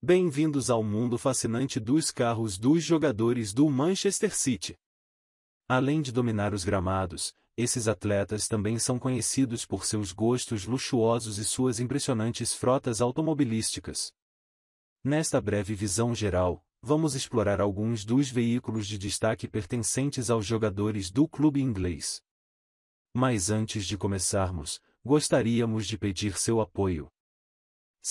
Bem-vindos ao mundo fascinante dos carros dos jogadores do Manchester City. Além de dominar os gramados, esses atletas também são conhecidos por seus gostos luxuosos e suas impressionantes frotas automobilísticas. Nesta breve visão geral, vamos explorar alguns dos veículos de destaque pertencentes aos jogadores do clube inglês. Mas antes de começarmos, gostaríamos de pedir seu apoio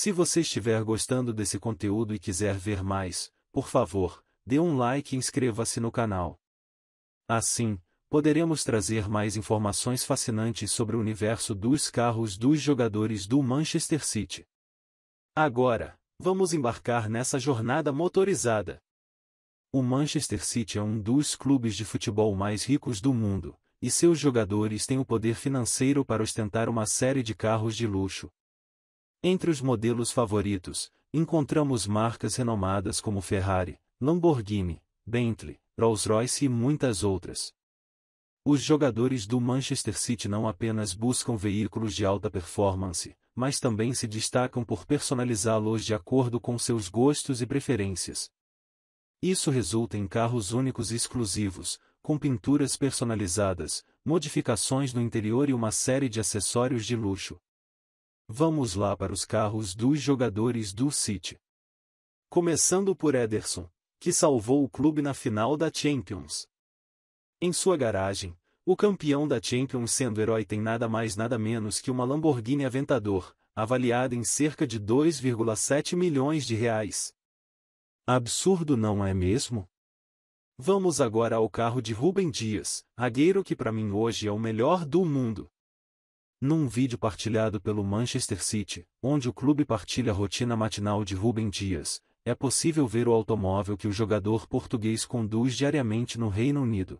se você estiver gostando desse conteúdo e quiser ver mais, por favor, dê um like e inscreva-se no canal. Assim, poderemos trazer mais informações fascinantes sobre o universo dos carros dos jogadores do Manchester City. Agora, vamos embarcar nessa jornada motorizada. O Manchester City é um dos clubes de futebol mais ricos do mundo, e seus jogadores têm o poder financeiro para ostentar uma série de carros de luxo, entre os modelos favoritos, encontramos marcas renomadas como Ferrari, Lamborghini, Bentley, Rolls-Royce e muitas outras. Os jogadores do Manchester City não apenas buscam veículos de alta performance, mas também se destacam por personalizá-los de acordo com seus gostos e preferências. Isso resulta em carros únicos e exclusivos, com pinturas personalizadas, modificações no interior e uma série de acessórios de luxo. Vamos lá para os carros dos jogadores do City. Começando por Ederson, que salvou o clube na final da Champions. Em sua garagem, o campeão da Champions sendo herói tem nada mais nada menos que uma Lamborghini Aventador, avaliada em cerca de 2,7 milhões de reais. Absurdo não é mesmo? Vamos agora ao carro de Rubem Dias, zagueiro que para mim hoje é o melhor do mundo num vídeo partilhado pelo Manchester City, onde o clube partilha a rotina matinal de Rubem Dias, é possível ver o automóvel que o jogador português conduz diariamente no Reino Unido.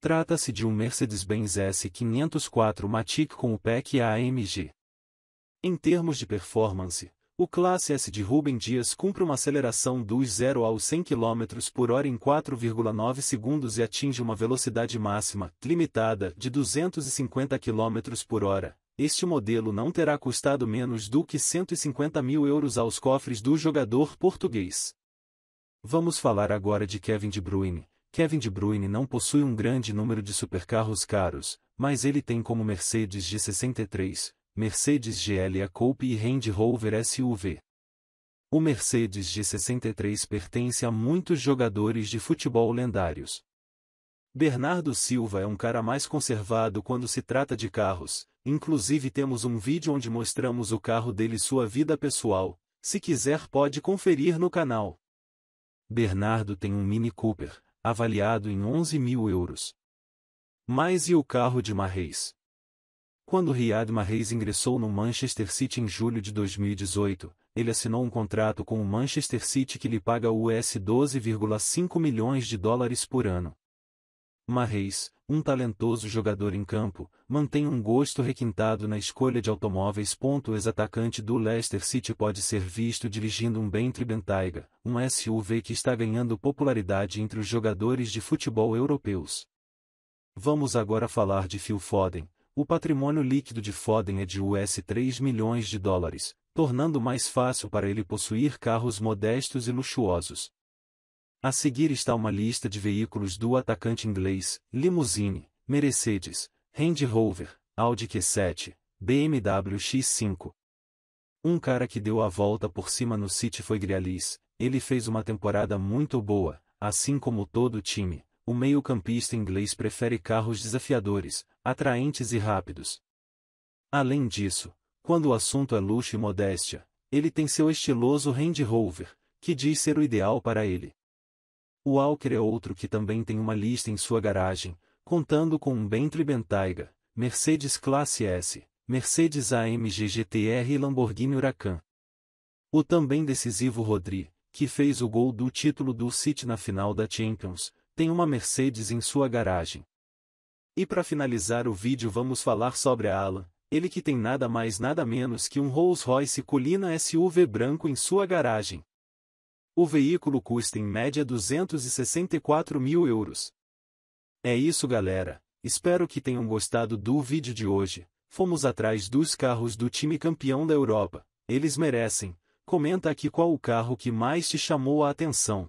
Trata-se de um Mercedes-Benz S504 Matic com o PEC e a AMG. Em termos de performance, o Classe S de Rubem Dias cumpre uma aceleração dos 0 aos 100 km por hora em 4,9 segundos e atinge uma velocidade máxima, limitada, de 250 km por hora. Este modelo não terá custado menos do que 150 mil euros aos cofres do jogador português. Vamos falar agora de Kevin De Bruyne. Kevin De Bruyne não possui um grande número de supercarros caros, mas ele tem como Mercedes G63, Mercedes GLA Coupe e Range Rover SUV. O Mercedes G63 pertence a muitos jogadores de futebol lendários. Bernardo Silva é um cara mais conservado quando se trata de carros, inclusive temos um vídeo onde mostramos o carro dele e sua vida pessoal, se quiser pode conferir no canal. Bernardo tem um Mini Cooper, avaliado em 11 mil euros. Mais e o carro de Marreis. Quando Riyad Mahrez ingressou no Manchester City em julho de 2018, ele assinou um contrato com o Manchester City que lhe paga US 12,5 milhões de dólares por ano. Mahrez, um talentoso jogador em campo, mantém um gosto requintado na escolha de automóveis. O ex-atacante do Leicester City pode ser visto dirigindo um Bentley Bentayga, um SUV que está ganhando popularidade entre os jogadores de futebol europeus. Vamos agora falar de Phil Foden, o patrimônio líquido de Foden é de US 3 milhões de dólares, tornando mais fácil para ele possuir carros modestos e luxuosos. A seguir está uma lista de veículos do atacante inglês, Limousine, Mercedes, Range Rover, Audi Q7, BMW X5. Um cara que deu a volta por cima no City foi Grealis, ele fez uma temporada muito boa, assim como todo o time o meio-campista inglês prefere carros desafiadores, atraentes e rápidos. Além disso, quando o assunto é luxo e modéstia, ele tem seu estiloso Range Rover, que diz ser o ideal para ele. O Walker é outro que também tem uma lista em sua garagem, contando com um Bentley Bentayga, Mercedes Classe S, Mercedes AMG GTR e Lamborghini Huracan. O também decisivo Rodri, que fez o gol do título do City na final da Champions, tem uma Mercedes em sua garagem. E para finalizar o vídeo vamos falar sobre a Alan, ele que tem nada mais nada menos que um Rolls Royce Colina SUV branco em sua garagem. O veículo custa em média 264 mil euros. É isso galera, espero que tenham gostado do vídeo de hoje, fomos atrás dos carros do time campeão da Europa, eles merecem, comenta aqui qual o carro que mais te chamou a atenção.